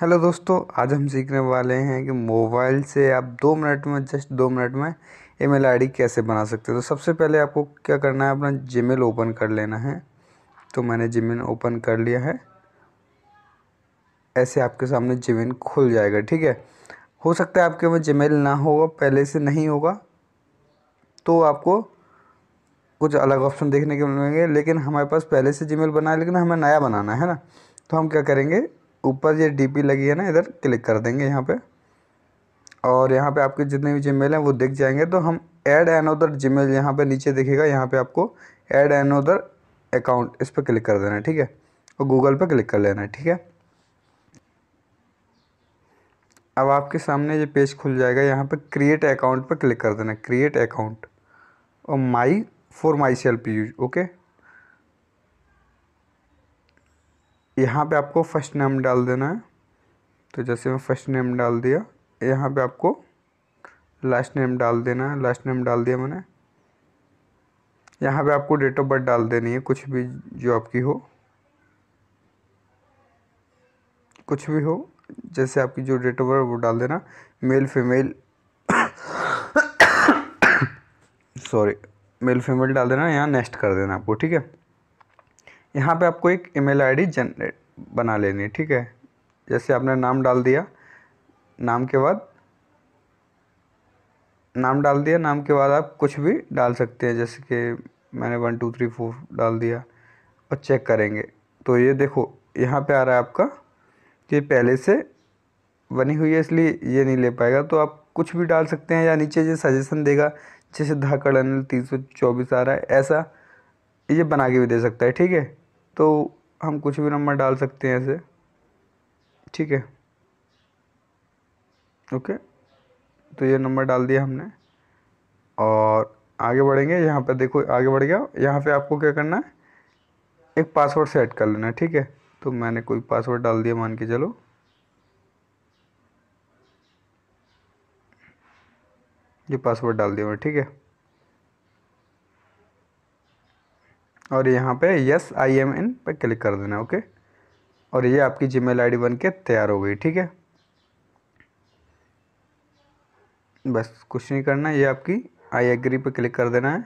hello दोस्तों आज हम सीखने वाले हैं कि मोबाइल से आप दो मिनट में जस्ट दो मिनट में ईमेल आईडी कैसे बना सकते हो तो सबसे पहले आपको क्या करना है अपना जीमेल ओपन कर लेना है तो मैंने जीमेल ओपन कर लिया है ऐसे आपके सामने जीमेल खुल जाएगा ठीक है हो सकता है आपके में जीमेल ना होगा पहले से नहीं होगा तो आपको कुछ अलग ऑप्शन देखने के मिलेंगे लेकिन हमारे पास पहले से जीमेल बना है लेकिन हमें नया बनाना है ना तो हम क्या करेंगे ऊपर ये डीपी लगी है ना इधर क्लिक कर देंगे यहाँ पे और यहाँ पे आपके जितने भी जीमेल हैं वो दिख जाएंगे तो हम ऐड एन अदर जिमेल यहाँ पर नीचे दिखेगा यहाँ पे आपको ऐड एन ओदर अकाउंट इस पर क्लिक कर देना है ठीक है और गूगल पे क्लिक कर लेना है ठीक है अब आपके सामने ये पेज खुल जाएगा यहाँ पे क्रिएट अकाउंट पर क्लिक कर देना क्रिएट अकाउंट और my for myself use okay यहाँ पे आपको फर्स्ट नेम डाल देना है तो जैसे मैं फर्स्ट नेम डाल दिया यहाँ पे आपको लास्ट नेम डाल देना है लास्ट नेम डाल दिया मैंने यहाँ पे आपको डेट ऑफ बर्थ डाल देनी है कुछ भी जो आपकी हो कुछ भी हो जैसे आपकी जो डेट ऑफ बर्थ वो डाल देना male female sorry male female डाल देना यहाँ नेक्स्ट कर देना आपको ठीक है यहाँ पे आपको एक ईमेल आईडी जनरेट बना लेनी है ठीक है जैसे आपने नाम डाल दिया नाम के बाद नाम डाल दिया नाम के बाद आप कुछ भी डाल सकते हैं जैसे कि मैंने वन टू थ्री फोर डाल दिया और चेक करेंगे तो ये देखो यहाँ पे आ रहा है आपका ये पहले से बनी हुई है इसलिए ये नहीं ले पाएगा तो आप कुछ भी डाल सकते हैं या नीचे ये सजेशन देगा जैसे धाकड़ अनिल तीन सौ चौबीस आ रहा है ऐसा ये बना के भी दे सकता है ठीक है तो हम कुछ भी नंबर डाल सकते हैं ऐसे ठीक है ओके तो ये नंबर डाल दिया हमने और आगे बढ़ेंगे यहाँ पे देखो आगे बढ़ गया यहाँ पे आपको क्या करना है एक पासवर्ड सेट कर लेना है ठीक है तो मैंने कोई पासवर्ड डाल दिया मान के चलो ये पासवर्ड डाल दिया मैंने ठीक है और यहाँ पे यस आई एम इन पर क्लिक कर देना ओके और ये आपकी जी मेल आई बन के तैयार हो गई ठीक है बस कुछ नहीं करना ये आपकी आई एग्री पर क्लिक कर देना है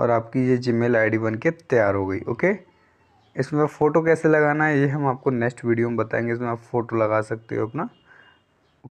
और आपकी ये जी मेल आई बन के तैयार हो गई ओके इसमें फ़ोटो कैसे लगाना है ये हम आपको नेक्स्ट वीडियो में बताएंगे इसमें आप फ़ोटो लगा सकते हो अपना